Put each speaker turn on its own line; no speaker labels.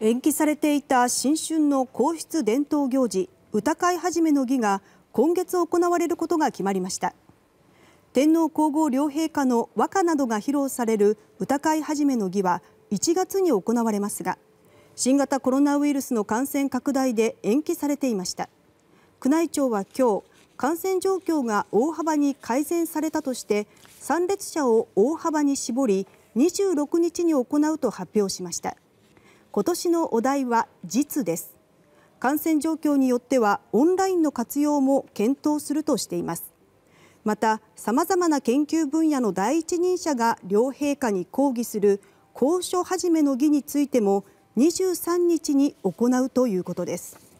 延期されていた新春の皇室伝統行事歌会始めの儀が今月行われることが決まりました天皇皇后両陛下の和歌などが披露される歌会始めの儀は1月に行われますが新型コロナウイルスの感染拡大で延期されていました宮内庁は今日感染状況が大幅に改善されたとして参列者を大幅に絞り26日に行うと発表しました。今年のお題は実です感染状況によってはオンラインの活用も検討するとしていますまた様々な研究分野の第一人者が両陛下に抗議する公書始めの儀についても23日に行うということです。